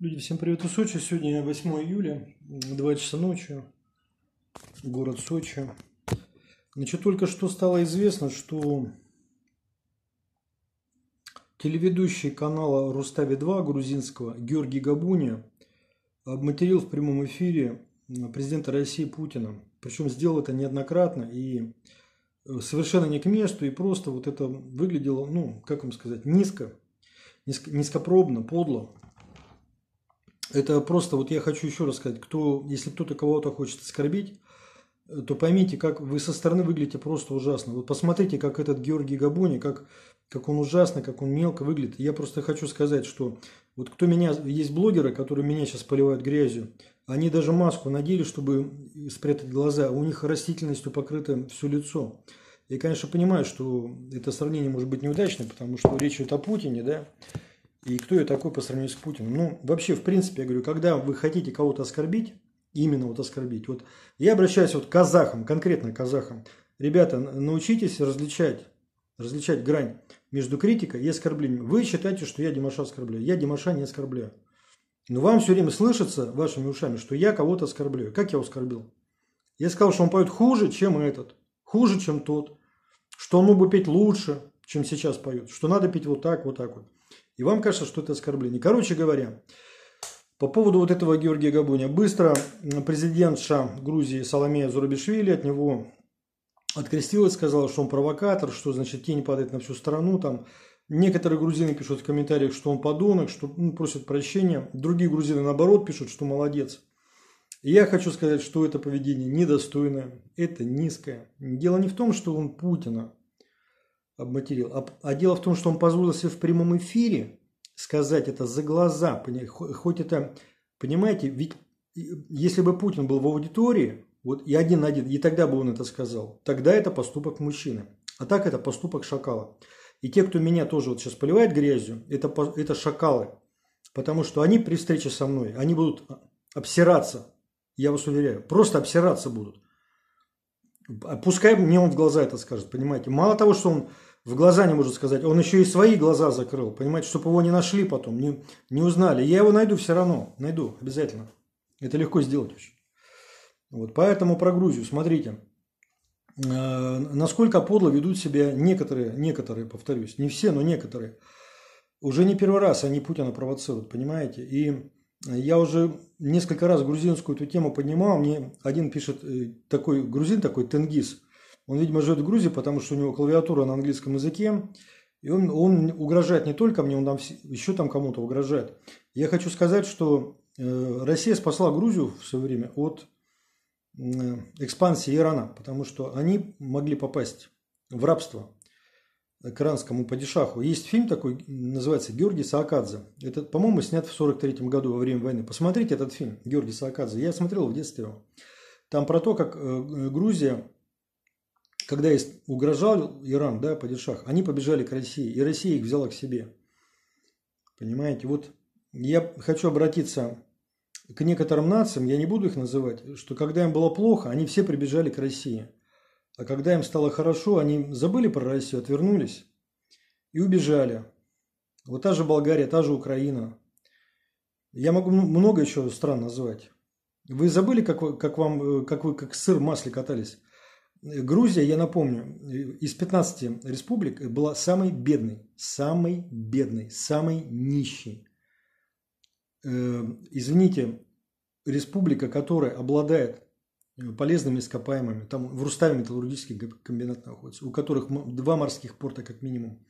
Люди, всем привет из Сочи. Сегодня 8 июля, 2 часа ночи, город Сочи. Значит, только что стало известно, что телеведущий канала Рустави-2 грузинского Георгий Габуня обматерил в прямом эфире президента России Путина. Причем сделал это неоднократно и э, совершенно не к месту, и просто вот это выглядело, ну, как вам сказать, низко, низко низкопробно, подло. Это просто, вот я хочу еще раз сказать, кто, если кто-то кого-то хочет оскорбить, э, то поймите, как вы со стороны выглядите просто ужасно. Вот посмотрите, как этот Георгий Габони, как, как он ужасно, как он мелко выглядит. Я просто хочу сказать, что вот кто меня, есть блогеры, которые меня сейчас поливают грязью, они даже маску надели, чтобы спрятать глаза, а у них растительностью покрыто все лицо. Я, конечно, понимаю, что это сравнение может быть неудачным, потому что речь идет о Путине, да, и кто я такой по сравнению с Путиным? Ну, вообще, в принципе, я говорю, когда вы хотите кого-то оскорбить, именно вот оскорбить, вот я обращаюсь вот к казахам, конкретно к казахам. Ребята, научитесь различать, различать грань между критикой и оскорблением. Вы считаете, что я Димаша оскорбляю. Я Димаша не оскорбляю. Но вам все время слышится вашими ушами, что я кого-то оскорбляю. Как я оскорбил? Я сказал, что он поет хуже, чем этот, хуже, чем тот, что он мог бы петь лучше, чем сейчас поет, что надо петь вот так, вот так вот. И вам кажется, что это оскорбление. Короче говоря, по поводу вот этого Георгия Габуня. Быстро президентша Грузии Соломея Зурабишвили от него открестилась, сказала, что он провокатор, что значит тень падает на всю страну. Там. Некоторые грузины пишут в комментариях, что он подонок, что ну, просят прощения. Другие грузины наоборот пишут, что молодец. я хочу сказать, что это поведение недостойное, это низкое. Дело не в том, что он Путина обматерил. А, а дело в том, что он позволил себе в прямом эфире сказать это за глаза. Хоть это, понимаете, ведь если бы Путин был в аудитории, вот и один на один, и тогда бы он это сказал, тогда это поступок мужчины. А так это поступок шакала. И те, кто меня тоже вот сейчас поливает грязью, это, это шакалы. Потому что они при встрече со мной, они будут обсираться. Я вас уверяю, просто обсираться будут. А пускай мне он в глаза это скажет, понимаете. Мало того, что он в глаза не может сказать. Он еще и свои глаза закрыл, понимаете, чтобы его не нашли потом, не, не узнали. Я его найду все равно, найду обязательно. Это легко сделать очень. Вот, поэтому про Грузию, смотрите, э, насколько подло ведут себя некоторые, некоторые, повторюсь, не все, но некоторые. Уже не первый раз они Путина провоцируют, понимаете? И я уже несколько раз грузинскую эту тему поднимал. Мне один пишет, э, такой грузин, такой Тенгиз – он, видимо, живет в Грузии, потому что у него клавиатура на английском языке. И он, он угрожает не только мне, он там еще там кому-то угрожает. Я хочу сказать, что э, Россия спасла Грузию в свое время от э, экспансии Ирана, потому что они могли попасть в рабство к иранскому падишаху. Есть фильм такой, называется «Георгий Саакадзе». Это, по-моему, снят в 43 году во время войны. Посмотрите этот фильм «Георгий Саакадзе». Я смотрел в детстве его. Там про то, как э, Грузия когда угрожал Иран, да, падишах, они побежали к России, и Россия их взяла к себе. Понимаете, вот я хочу обратиться к некоторым нациям, я не буду их называть, что когда им было плохо, они все прибежали к России. А когда им стало хорошо, они забыли про Россию, отвернулись и убежали. Вот та же Болгария, та же Украина. Я могу много еще стран назвать. Вы забыли, как, как, вам, э, как вы как сыр в масле катались? Грузия, я напомню, из 15 республик была самой бедной, самой бедной, самой нищей. Э, извините, республика, которая обладает э, полезными ископаемыми, там в Руставе металлургический комбинат находится, у которых два морских порта как минимум,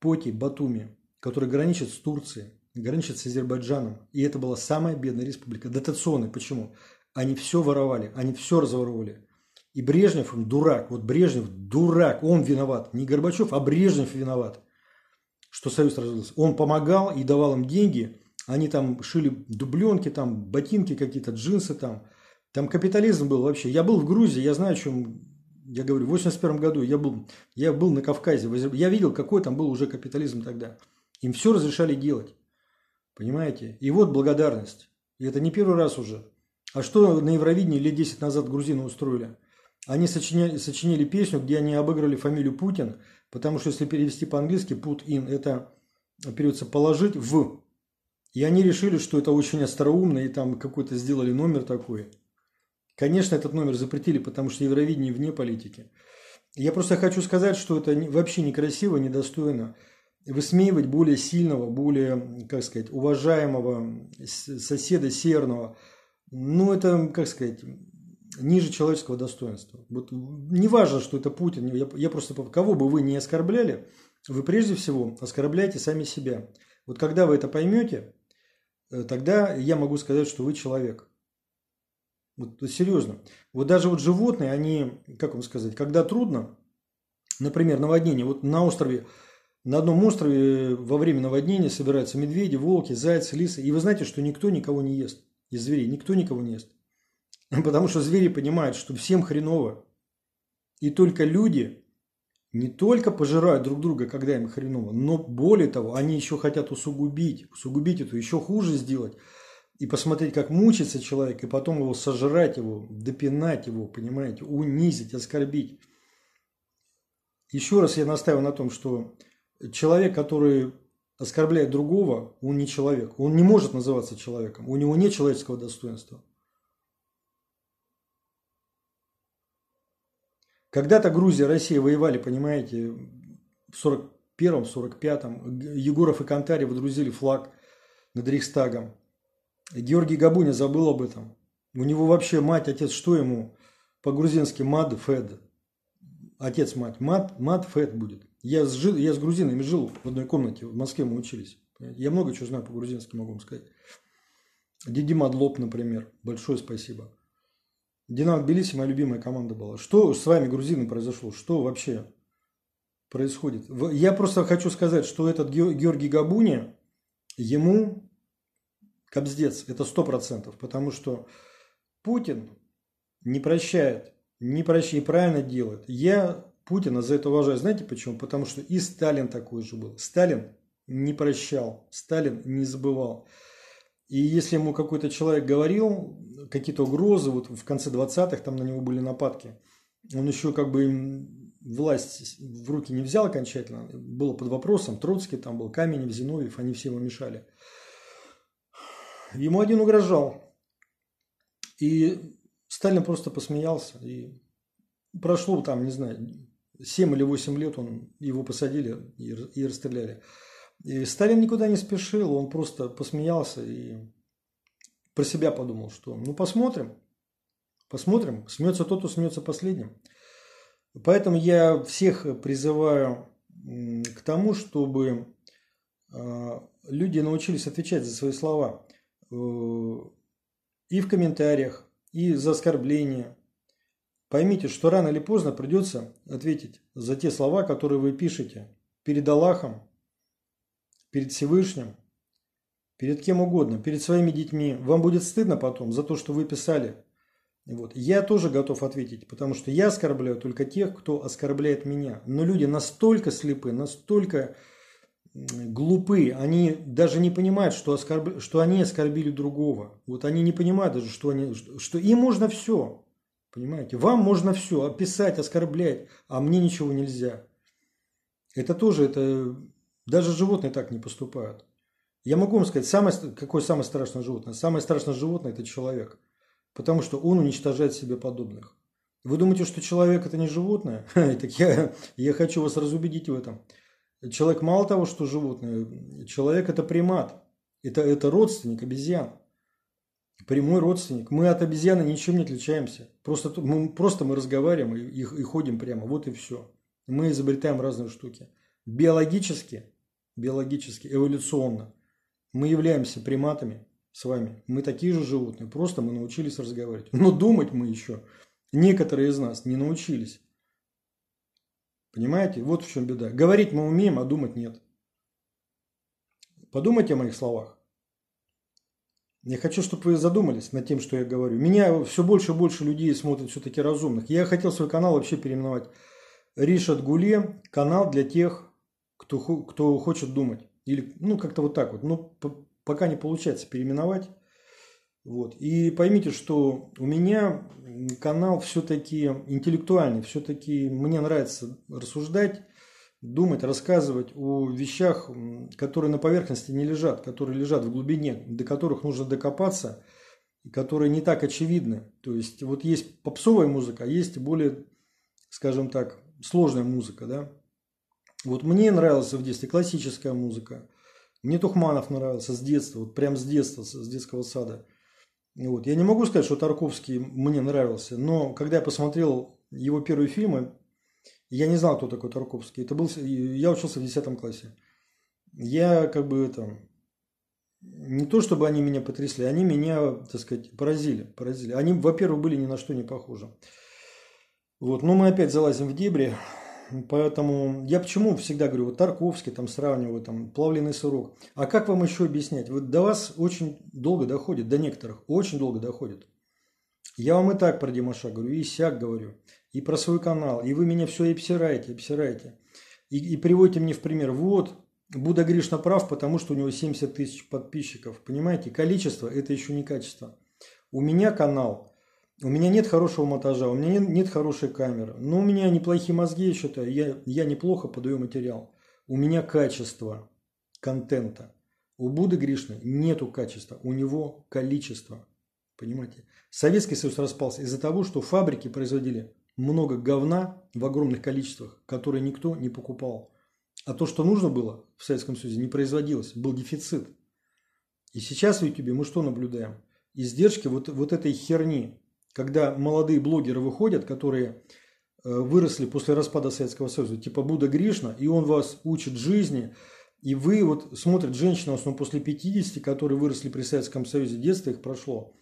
Поти, Батуми, которые граничат с Турцией, граничат с Азербайджаном, и это была самая бедная республика, дотационная, почему? Они все воровали, они все разворовывали. И Брежнев им дурак. Вот Брежнев дурак. Он виноват. Не Горбачев, а Брежнев виноват, что Союз развалился. Он помогал и давал им деньги. Они там шили дубленки, там ботинки какие-то, джинсы там. Там капитализм был вообще. Я был в Грузии, я знаю, о чем я говорю. В 81 году я был, я был на Кавказе. Я видел, какой там был уже капитализм тогда. Им все разрешали делать. Понимаете? И вот благодарность. И это не первый раз уже. А что на Евровидении лет 10 назад грузины устроили? Они сочиняли, сочинили песню, где они обыграли фамилию Путин, потому что если перевести по-английски put in, это переводится положить в. И они решили, что это очень остроумно, и там какой-то сделали номер такой. Конечно, этот номер запретили, потому что Евровидение вне политики. Я просто хочу сказать, что это вообще некрасиво, недостойно высмеивать более сильного, более, как сказать, уважаемого соседа Северного. Ну, это, как сказать, ниже человеческого достоинства. Вот не важно, что это Путин, я, я просто кого бы вы не оскорбляли, вы прежде всего оскорбляете сами себя. Вот когда вы это поймете, э, тогда я могу сказать, что вы человек. Вот, вот серьезно. Вот даже вот животные, они, как вам сказать, когда трудно, например, наводнение, вот на острове, на одном острове э, во время наводнения собираются медведи, волки, зайцы, лисы, и вы знаете, что никто никого не ест из зверей, никто никого не ест. Потому что звери понимают, что всем хреново. И только люди не только пожирают друг друга, когда им хреново, но более того, они еще хотят усугубить, усугубить это, еще хуже сделать и посмотреть, как мучится человек, и потом его сожрать, его допинать его, понимаете, унизить, оскорбить. Еще раз я настаиваю на том, что человек, который оскорбляет другого, он не человек. Он не может называться человеком. У него нет человеческого достоинства. Когда-то Грузия, Россия воевали, понимаете, в 41-м, 45-м. Егоров и Кантари водрузили флаг над Рейхстагом. Георгий Габуня забыл об этом. У него вообще мать, отец, что ему? По-грузински мад, фед. Отец, мать. Мат, мат, фед будет. Я с, жил, я с грузинами жил в одной комнате, в Москве мы учились. Я много чего знаю по-грузински, могу вам сказать. Диди Мадлоп, например. Большое спасибо. Динамо Тбилиси моя любимая команда была. Что с вами, грузины, произошло? Что вообще происходит? Я просто хочу сказать, что этот Георгий Габуни, ему кобздец, это сто процентов, потому что Путин не прощает, не прощает, и правильно делает. Я Путина за это уважаю. Знаете почему? Потому что и Сталин такой же был. Сталин не прощал, Сталин не забывал. И если ему какой-то человек говорил какие-то угрозы, вот в конце 20-х там на него были нападки, он еще как бы им власть в руки не взял окончательно, было под вопросом, Троцкий там был, Каменев, Зиновьев, они все ему мешали. Ему один угрожал. И Сталин просто посмеялся. И прошло там, не знаю, 7 или 8 лет он, его посадили и, и расстреляли. И Сталин никуда не спешил, он просто посмеялся и про себя подумал, что ну посмотрим, посмотрим, смеется тот, кто смеется последним. Поэтому я всех призываю к тому, чтобы а, люди научились отвечать за свои слова э, и в комментариях, и за оскорбления. Поймите, что рано или поздно придется ответить за те слова, которые вы пишете перед Аллахом, перед Всевышним, перед кем угодно, перед своими детьми. Вам будет стыдно потом за то, что вы писали. Вот. Я тоже готов ответить, потому что я оскорбляю только тех, кто оскорбляет меня. Но люди настолько слепы, настолько глупы, они даже не понимают, что, оскорб... что они оскорбили другого. Вот они не понимают даже, что, они... что им можно все. Понимаете? Вам можно все, описать, оскорблять, а мне ничего нельзя. Это тоже это даже животные так не поступают. Я могу вам сказать, самое, какое самое страшное животное? Самое страшное животное – это человек. Потому что он уничтожает себе подобных. Вы думаете, что человек – это не животное? Так я, я хочу вас разубедить в этом. Человек мало того, что животное, человек – это примат. Это, это родственник обезьян. Прямой родственник. Мы от обезьяны ничем не отличаемся. Просто мы, просто мы разговариваем и, и, и ходим прямо. Вот и все. Мы изобретаем разные штуки. Биологически биологически, эволюционно. Мы являемся приматами с вами. Мы такие же животные, просто мы научились разговаривать. Но думать мы еще, некоторые из нас, не научились. Понимаете? Вот в чем беда. Говорить мы умеем, а думать нет. Подумайте о моих словах. Я хочу, чтобы вы задумались над тем, что я говорю. Меня все больше и больше людей смотрят все-таки разумных. Я хотел свой канал вообще переименовать Ришат Гуле, канал для тех, кто, кто хочет думать. Или, ну, как-то вот так вот. Но пока не получается переименовать. Вот. И поймите, что у меня канал все-таки интеллектуальный, все-таки мне нравится рассуждать, думать, рассказывать о вещах, которые на поверхности не лежат, которые лежат в глубине, до которых нужно докопаться, которые не так очевидны. То есть вот есть попсовая музыка, а есть более, скажем так, сложная музыка, да, вот мне нравилась в детстве классическая музыка. Мне Тухманов нравился с детства, вот прям с детства, с детского сада. Вот. Я не могу сказать, что Тарковский мне нравился, но когда я посмотрел его первые фильмы, я не знал, кто такой Тарковский. Это был, я учился в 10 классе. Я как бы это... Не то, чтобы они меня потрясли, они меня, так сказать, поразили. поразили. Они, во-первых, были ни на что не похожи. Вот. Но мы опять залазим в дебри. Поэтому я почему всегда говорю, вот Тарковский там сравниваю, там плавленый сырок. А как вам еще объяснять? Вот до вас очень долго доходит, до некоторых, очень долго доходит. Я вам и так про Димаша говорю, и сяк говорю, и про свой канал, и вы меня все обсираете, обсираете. И, и приводите мне в пример, вот, Будда Гришна прав, потому что у него 70 тысяч подписчиков. Понимаете, количество – это еще не качество. У меня канал у меня нет хорошего монтажа, у меня нет, нет хорошей камеры. Но ну, у меня неплохие мозги, я считаю, я, я неплохо подаю материал. У меня качество контента. У Будды Гришны нету качества, у него количество. Понимаете? Советский Союз распался из-за того, что фабрики производили много говна в огромных количествах, которые никто не покупал. А то, что нужно было в Советском Союзе, не производилось, был дефицит. И сейчас в Ютубе мы что наблюдаем? Издержки вот, вот этой херни когда молодые блогеры выходят, которые э, выросли после распада Советского Союза, типа Будда Гришна, и он вас учит жизни, и вы вот смотрят женщины, в основном после 50, которые выросли при Советском Союзе, детство их прошло,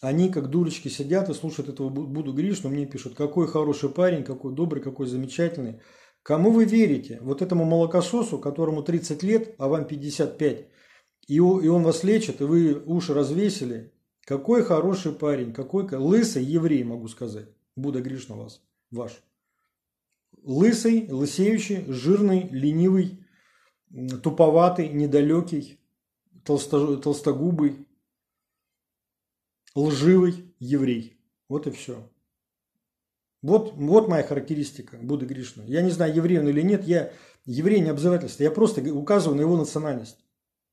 они как дурочки сидят и слушают этого Буду Гришну, мне пишут, какой хороший парень, какой добрый, какой замечательный. Кому вы верите? Вот этому молокососу, которому 30 лет, а вам 55, и он вас лечит, и вы уши развесили, какой хороший парень, какой лысый еврей, могу сказать. Буду грешно вас, ваш. Лысый, лысеющий, жирный, ленивый, туповатый, недалекий, толстогубый, лживый еврей. Вот и все. Вот, вот моя характеристика Будды Гришна. Я не знаю, еврей он или нет, я еврей не обзывательство, я просто указываю на его национальность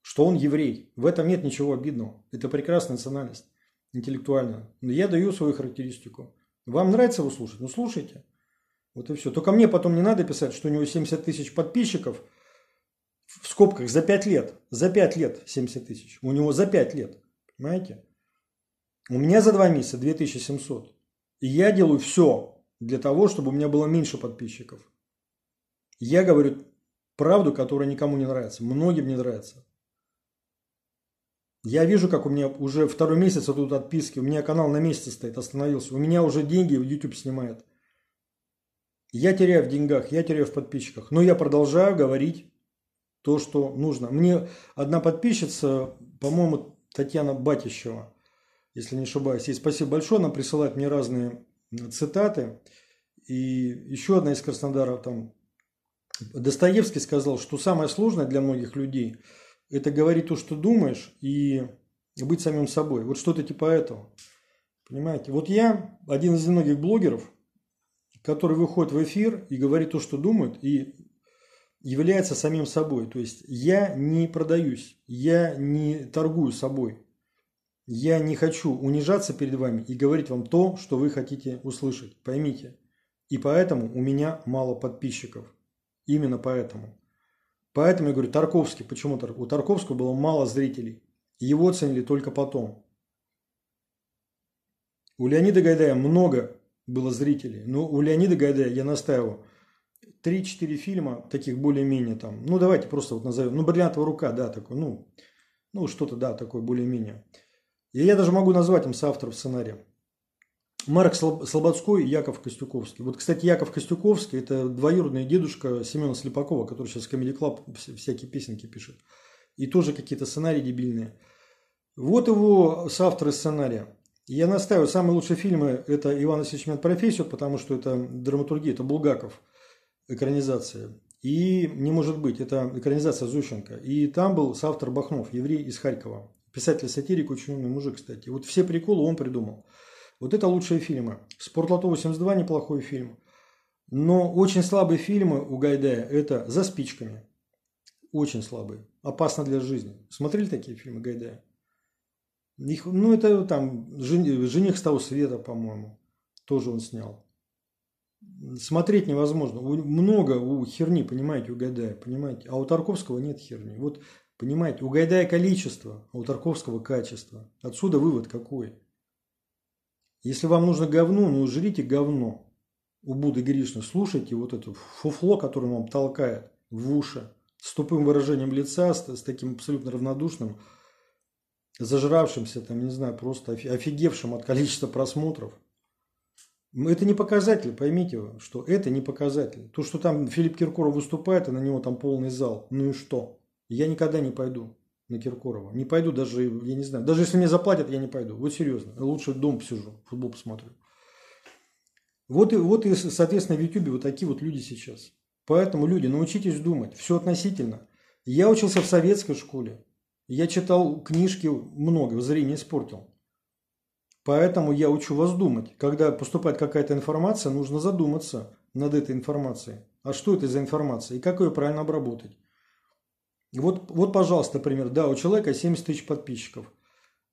что он еврей. В этом нет ничего обидного. Это прекрасная национальность интеллектуальная. Но я даю свою характеристику. Вам нравится его слушать? Ну слушайте. Вот и все. Только мне потом не надо писать, что у него 70 тысяч подписчиков в скобках за 5 лет. За 5 лет 70 тысяч. У него за 5 лет. Понимаете? У меня за 2 месяца 2700. И я делаю все для того, чтобы у меня было меньше подписчиков. Я говорю правду, которая никому не нравится. Многим не нравится. Я вижу, как у меня уже второй месяц вот тут отписки, у меня канал на месте стоит, остановился. У меня уже деньги YouTube снимает. Я теряю в деньгах, я теряю в подписчиках. Но я продолжаю говорить то, что нужно. Мне одна подписчица, по-моему, Татьяна Батищева, если не ошибаюсь, ей спасибо большое, она присылает мне разные цитаты. И еще одна из Краснодара, там, Достоевский сказал, что самое сложное для многих людей – это говорить то, что думаешь, и быть самим собой. Вот что-то типа этого. Понимаете? Вот я один из многих блогеров, который выходит в эфир и говорит то, что думает, и является самим собой. То есть я не продаюсь, я не торгую собой. Я не хочу унижаться перед вами и говорить вам то, что вы хотите услышать. Поймите. И поэтому у меня мало подписчиков. Именно поэтому. Поэтому я говорю, Тарковский, почему у Тарковского было мало зрителей. Его ценили только потом. У Леонида Гайдая много было зрителей. Но у Леонида Гайдая, я настаиваю, 3-4 фильма таких более-менее там. Ну, давайте просто вот назовем. Ну, «Бриллиантовая рука», да, такой, ну, ну что-то, да, такое более-менее. И я даже могу назвать им соавторов сценария. Марк Слободской и Яков Костюковский. Вот, кстати, Яков Костюковский – это двоюродный дедушка Семена Слепакова, который сейчас в Comedy Club всякие песенки пишет. И тоже какие-то сценарии дебильные. Вот его соавторы сценария. Я настаиваю, самые лучшие фильмы – это «Иван Васильевич меняет профессию», потому что это драматургия, это Булгаков, экранизация. И «Не может быть», это экранизация Зущенко. И там был соавтор Бахнов, еврей из Харькова. Писатель-сатирик, очень умный мужик, кстати. Вот все приколы он придумал. Вот это лучшие фильмы. «Спортлото 82» неплохой фильм. Но очень слабые фильмы у Гайдая – это «За спичками». Очень слабые. «Опасно для жизни». Смотрели такие фильмы Гайдая? Их, ну, это там «Жених с того света», по-моему, тоже он снял. Смотреть невозможно. Много у херни, понимаете, у Гайдая, понимаете. А у Тарковского нет херни. Вот, понимаете, у Гайдая количество, а у Тарковского качество. Отсюда вывод какой – если вам нужно говно, ну жрите говно. У Будды Гришны слушайте вот это фуфло, которое вам толкает в уши, с тупым выражением лица, с, с таким абсолютно равнодушным, зажравшимся, там, не знаю, просто офигевшим от количества просмотров. Это не показатель, поймите, что это не показатель. То, что там Филипп Киркоров выступает, и на него там полный зал, ну и что? Я никогда не пойду на Киркорова. Не пойду даже, я не знаю, даже если мне заплатят, я не пойду. Вот серьезно, лучше дом посижу, футбол посмотрю. Вот и, вот и, соответственно, в Ютубе вот такие вот люди сейчас. Поэтому, люди, научитесь думать, все относительно. Я учился в советской школе, я читал книжки много, зрение испортил. Поэтому я учу вас думать. Когда поступает какая-то информация, нужно задуматься над этой информацией. А что это за информация и как ее правильно обработать? Вот, вот, пожалуйста, например, Да, у человека 70 тысяч подписчиков.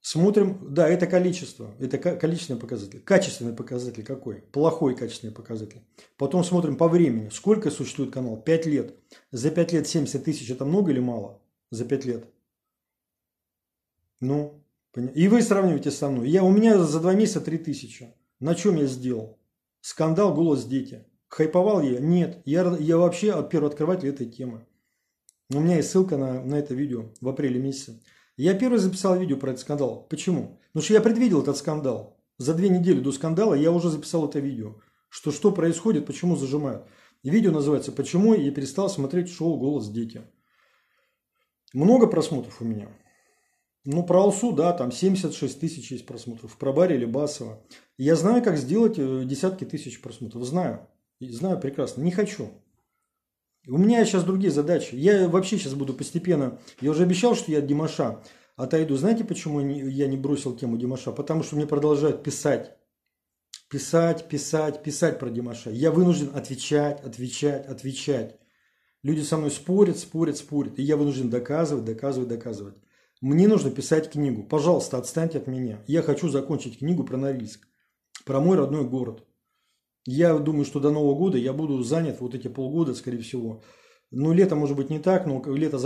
Смотрим, да, это количество, это количественный показатель. Качественный показатель какой? Плохой качественный показатель. Потом смотрим по времени. Сколько существует канал? 5 лет. За 5 лет 70 тысяч это много или мало? За 5 лет. Ну, и вы сравниваете со мной. Я, у меня за 2 месяца 3 тысячи. На чем я сделал? Скандал, голос, дети. Хайповал я? Нет. Я, я вообще от первооткрыватель этой темы. У меня есть ссылка на, на это видео в апреле месяце. Я первый записал видео про этот скандал. Почему? Потому что я предвидел этот скандал. За две недели до скандала я уже записал это видео. Что, что происходит, почему зажимают. видео называется «Почему я перестал смотреть шоу «Голос дети». Много просмотров у меня. Ну, про Алсу, да, там 76 тысяч есть просмотров. Про Барри или Басова. Я знаю, как сделать э, десятки тысяч просмотров. Знаю. Знаю прекрасно. Не хочу. У меня сейчас другие задачи. Я вообще сейчас буду постепенно... Я уже обещал, что я от Димаша отойду. Знаете, почему я не бросил тему Димаша? Потому что мне продолжают писать. Писать, писать, писать про Димаша. Я вынужден отвечать, отвечать, отвечать. Люди со мной спорят, спорят, спорят. И я вынужден доказывать, доказывать, доказывать. Мне нужно писать книгу. Пожалуйста, отстаньте от меня. Я хочу закончить книгу про Норильск, про мой родной город. Я думаю, что до Нового года я буду занят вот эти полгода, скорее всего. Ну, лето может быть не так, но лето